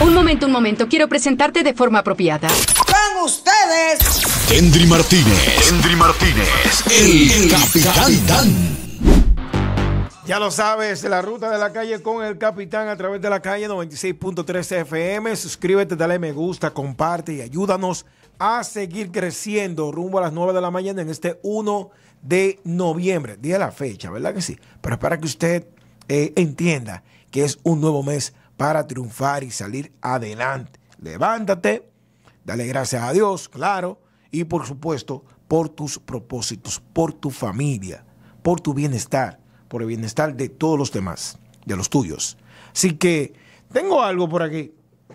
Un momento, un momento. Quiero presentarte de forma apropiada. ¡Con ustedes! Henry Martínez. Martínez. El, capitán. Ya lo sabes, la ruta de la calle con el capitán a través de la calle 96.3 FM. Suscríbete, dale me gusta, comparte y ayúdanos a seguir creciendo rumbo a las 9 de la mañana en este 1 de noviembre. Día de la fecha, ¿verdad que sí? Pero para que usted eh, entienda que es un nuevo mes para triunfar y salir adelante. Levántate, dale gracias a Dios, claro, y por supuesto por tus propósitos, por tu familia, por tu bienestar, por el bienestar de todos los demás, de los tuyos. Así que tengo algo por aquí.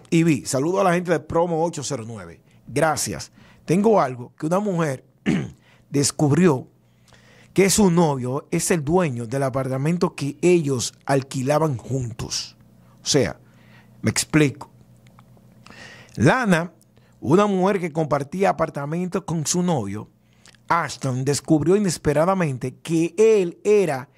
Y vi, saludo a la gente de Promo 809. Gracias. Tengo algo que una mujer descubrió que su novio es el dueño del apartamento que ellos alquilaban juntos. O sea, me explico. Lana, una mujer que compartía apartamento con su novio, Ashton descubrió inesperadamente que él era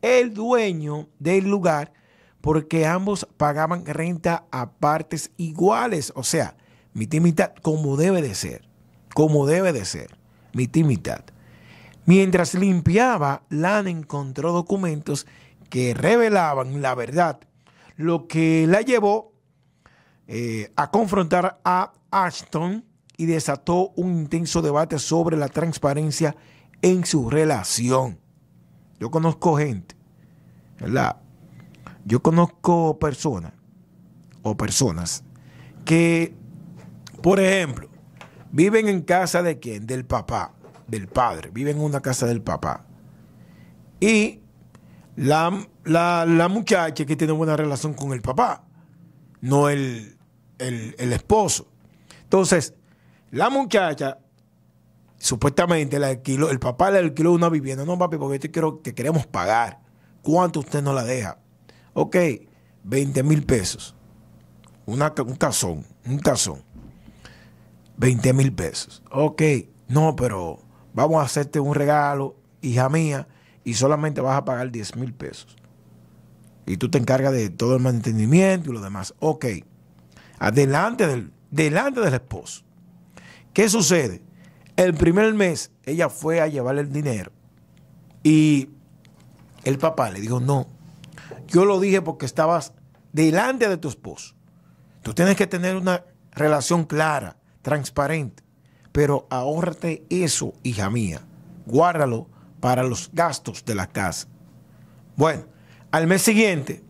el dueño del lugar porque ambos pagaban renta a partes iguales. O sea, mitad y mitad como debe de ser. Como debe de ser. Mitad y Mientras limpiaba, Lana encontró documentos que revelaban la verdad lo que la llevó eh, a confrontar a Ashton y desató un intenso debate sobre la transparencia en su relación. Yo conozco gente, ¿verdad? Yo conozco personas o personas que, por ejemplo, viven en casa de quién? Del papá, del padre. Viven en una casa del papá. Y la la, muchacha que tiene buena relación con el papá, no el, esposo. Entonces, la muchacha supuestamente la el papá le alquiló una vivienda. No, papi, porque te, quiero, te queremos pagar. ¿Cuánto usted no la deja? Ok, 20 mil pesos. un tazón, un tazón. 20 mil pesos. Ok, no, pero vamos a hacerte un regalo, hija mía, y solamente vas a pagar 10 mil pesos y tú te encargas de todo el mantenimiento y lo demás. Ok, adelante del, delante del esposo. ¿Qué sucede? El primer mes ella fue a llevarle el dinero y el papá le dijo, no, yo lo dije porque estabas delante de tu esposo. Tú tienes que tener una relación clara, transparente, pero ahorrate eso, hija mía. Guárdalo para los gastos de la casa. Bueno, al mes siguiente,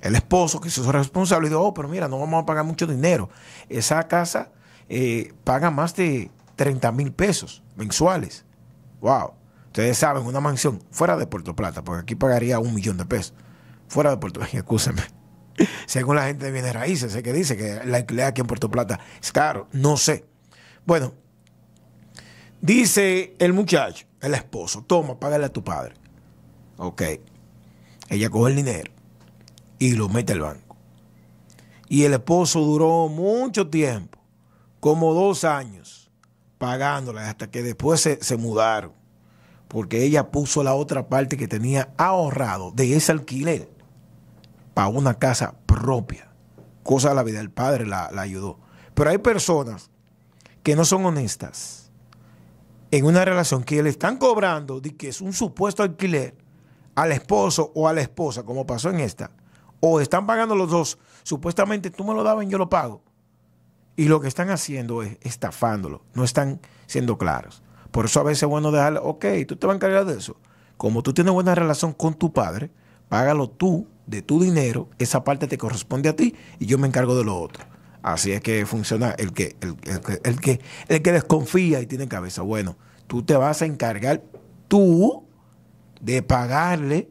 el esposo que se hizo responsable dijo, oh, pero mira, no vamos a pagar mucho dinero. Esa casa eh, paga más de 30 mil pesos mensuales. Wow. Ustedes saben, una mansión fuera de Puerto Plata, porque aquí pagaría un millón de pesos. Fuera de Puerto Plata, escúsenme. Según la gente de bienes raíces, sé que dice que la alquiler aquí en Puerto Plata es caro, no sé. Bueno, dice el muchacho, el esposo, toma, págale a tu padre. Ok, ella coge el dinero y lo mete al banco. Y el esposo duró mucho tiempo, como dos años, pagándola hasta que después se, mudaron. Porque ella puso la otra parte que tenía ahorrado de ese alquiler para una casa propia. Cosa de la vida el padre la, la ayudó. Pero hay personas que no son honestas en una relación que le están cobrando de que es un supuesto alquiler al esposo o a la esposa, como pasó en esta, o están pagando los dos, supuestamente tú me lo dabas y yo lo pago. Y lo que están haciendo es estafándolo, no están siendo claros. Por eso a veces es bueno dejarle, ok, tú te vas a encargar de eso. Como tú tienes buena relación con tu padre, págalo tú de tu dinero, esa parte te corresponde a ti y yo me encargo de lo otro. Así es que funciona el que, el, que, el que desconfía y tiene cabeza. Bueno, tú te vas a encargar tú de pagarle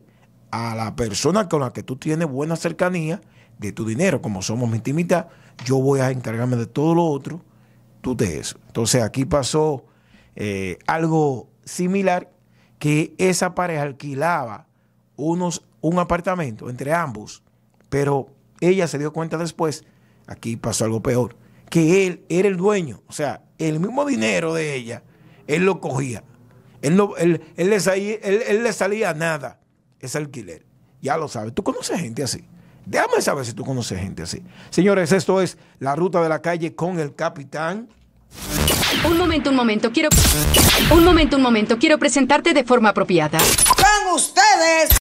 a la persona con la que tú tienes buena cercanía de tu dinero. Como somos mi intimidad, yo voy a encargarme de todo lo otro, tú de eso. Entonces aquí pasó eh, algo similar, que esa pareja alquilaba unos, un apartamento entre ambos, pero ella se dio cuenta después, aquí pasó algo peor, que él era el dueño, o sea, el mismo dinero de ella, él lo cogía él, él, él, le salía, él, nada es alquiler. Ya lo sabes. Tú conoces gente así. Déjame saber si tú conoces gente así. Señores, esto es La Ruta de la Calle con el Capitán. Un momento, un momento, quiero... Un momento, un momento, quiero presentarte de forma apropiada. ¡Con ustedes!